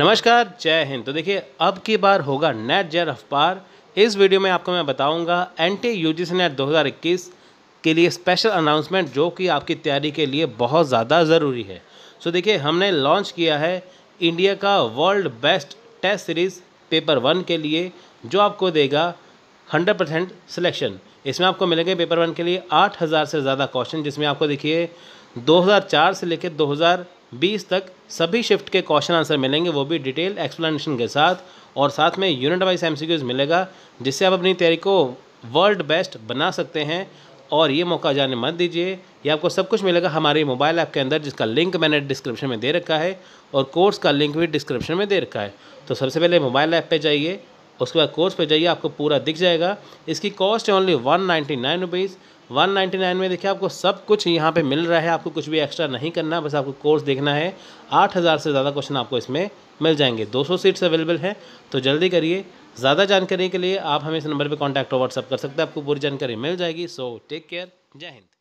नमस्कार जय हिंद तो देखिए अब की बार होगा नेट जय रफ्तार इस वीडियो में आपको मैं बताऊंगा एनटी यूजीसी नेट 2021 के लिए स्पेशल अनाउंसमेंट जो कि आपकी तैयारी के लिए बहुत ज़्यादा ज़रूरी है सो देखिए हमने लॉन्च किया है इंडिया का world best test series paper one के लिए जो आपको देगा हंड्रेड परसेंट सिलेक्शन इसमें आपको मिलेंगे पेपर वन के लिए आठ हज़ार से ज़्यादा क्वेश्चन जिसमें आपको देखिए चार से लेकर दो बीस तक सभी शिफ्ट के क्वेश्चन आंसर मिलेंगे वो भी डिटेल एक्सप्लेनेशन के साथ और साथ में यूनिट वाइज एम मिलेगा जिससे आप अपनी तैयारी को वर्ल्ड बेस्ट बना सकते हैं और ये मौका जाने मत दीजिए ये आपको सब कुछ मिलेगा हमारे मोबाइल ऐप के अंदर जिसका लिंक मैंने डिस्क्रिप्शन में दे रखा है और कोर्स का लिंक भी डिस्क्रिप्शन में दे रखा है तो सबसे पहले मोबाइल ऐप पे जाइए उसके बाद कोर्स पे जाइए आपको पूरा दिख जाएगा इसकी कॉस्ट है only one ninety nine rupees 199 में देखिए आपको सब कुछ यहाँ पे मिल रहा है आपको कुछ भी एक्स्ट्रा नहीं करना बस आपको कोर्स देखना है 8000 से ज़्यादा क्वेश्चन आपको इसमें मिल जाएंगे 200 सीट्स अवेलेबल हैं तो जल्दी करिए ज़्यादा जानकारी के लिए आप हमें इस नंबर पर कॉन्टैक्ट और व्हाट्सअप कर सकते हैं आपको पूरी जानकारी मिल जाएगी सो टेक केयर जय हिंद